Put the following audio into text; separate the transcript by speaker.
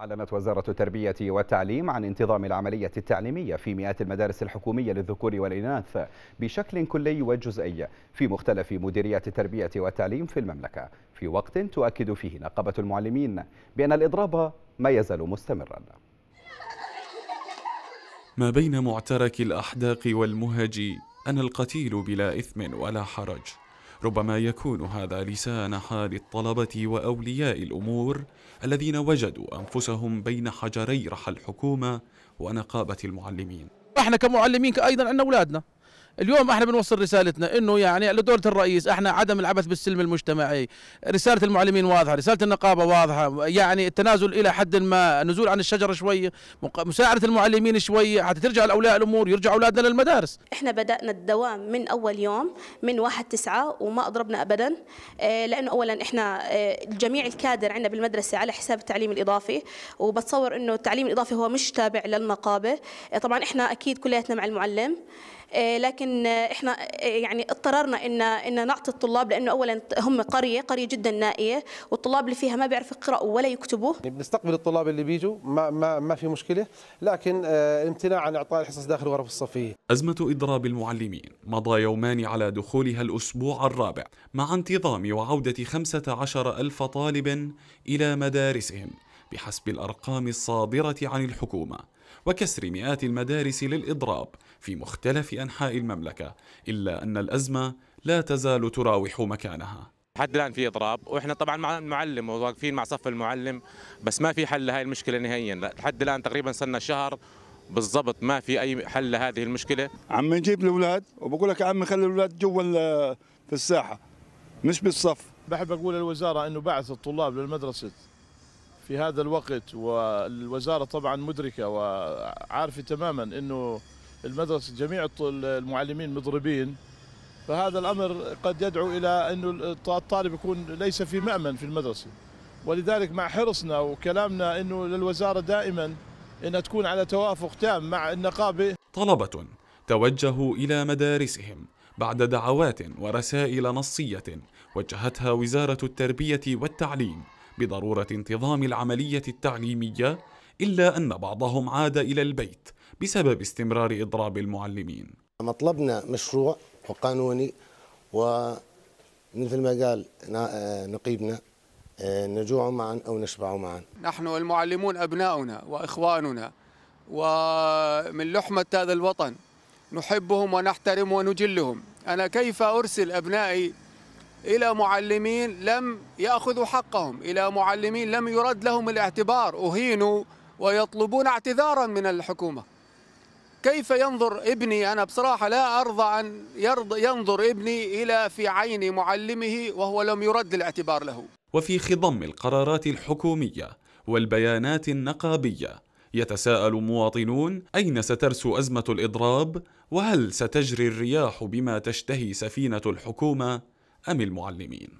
Speaker 1: أعلنت وزارة التربية والتعليم عن انتظام العملية التعليمية في مئات المدارس الحكومية للذكور والإناث بشكل كلي وجزئي في مختلف مديريات التربية والتعليم في المملكة في وقت تؤكد فيه نقابة المعلمين بأن الإضراب ما يزال مستمرا
Speaker 2: ما بين معترك الأحداق والمهج أنا القتيل بلا إثم ولا حرج ربما يكون هذا لسان حال الطلبة وأولياء الأمور الذين وجدوا أنفسهم بين حجري رحى الحكومة ونقابة المعلمين
Speaker 3: احنا كمعلمين ايضا عندنا اولادنا اليوم احنا بنوصل رسالتنا انه يعني لدوله الرئيس احنا عدم العبث بالسلم المجتمعي رساله المعلمين واضحه رساله النقابه واضحه يعني التنازل الى حد ما نزول عن الشجره شويه مساعده المعلمين شويه حتى ترجع لاولياء الامور يرجع اولادنا للمدارس
Speaker 1: احنا بدانا الدوام من اول يوم من واحد تسعة وما اضربنا ابدا آه، لانه اولا احنا آه، جميع الكادر عندنا بالمدرسه على حساب التعليم الاضافي وبتصور انه التعليم الاضافي هو مش تابع للنقابه آه، طبعا احنا اكيد كلياتنا مع المعلم آه، لكن احنا آه، يعني اضطررنا ان ان نعطي الطلاب لانه اولا هم قريه قريه جدا نائيه والطلاب اللي فيها ما بيعرفوا يقراوا ولا يكتبوا
Speaker 3: يعني بنستقبل الطلاب اللي بيجوا ما ما ما في مشكله لكن آه، امتناع عن اعطاء الحصص داخل الغرف الصفيه
Speaker 2: ازمه اضراب المعلمين مضى يومان على دخولها الاسبوع الرابع مع انتظام وعوده 15000 طالب الى مدارسهم بحسب الأرقام الصادرة عن الحكومة وكسر مئات المدارس للإضراب في مختلف أنحاء المملكة إلا أن الأزمة لا تزال تراوح مكانها حتى الان في اضراب واحنا طبعا مع المعلم وواقفين مع صف المعلم بس ما في حل لهي المشكله نهائيا لحد الان تقريبا صرنا شهر بالضبط ما في اي حل لهذه المشكله
Speaker 4: عم نجيب الاولاد وبقول لك يا عمي خلي الاولاد جوا في الساحه مش بالصف بحب اقول للوزاره انه بعث الطلاب للمدرسه في هذا الوقت والوزارة طبعا مدركة وعارفة تماما أنه المدرسة جميع المعلمين مضربين فهذا الأمر قد يدعو إلى أنه الطالب يكون ليس في مأمن في المدرسة ولذلك مع حرصنا وكلامنا أنه للوزارة دائما أن تكون على توافق تام مع النقابة طلبة
Speaker 2: توجهوا إلى مدارسهم بعد دعوات ورسائل نصية وجهتها وزارة التربية والتعليم بضروره انتظام العمليه التعليميه الا ان بعضهم عاد الى البيت بسبب استمرار اضراب المعلمين.
Speaker 3: مطلبنا مشروع وقانوني ومثل ما قال نقيبنا آه، نجوع معا او نشبع معا. نحن المعلمون ابناؤنا واخواننا ومن لحمه هذا الوطن نحبهم ونحترم ونجلهم، انا كيف ارسل ابنائي إلى معلمين لم يأخذوا حقهم إلى معلمين لم يرد لهم الاعتبار أهينوا ويطلبون اعتذارا من الحكومة كيف ينظر ابني أنا بصراحة لا أرضى أن يرض ينظر ابني إلى في عين معلمه وهو لم يرد الاعتبار له
Speaker 2: وفي خضم القرارات الحكومية والبيانات النقابية يتساءل مواطنون أين سترسو أزمة الإضراب وهل ستجري الرياح بما تشتهي سفينة الحكومة أم المعلمين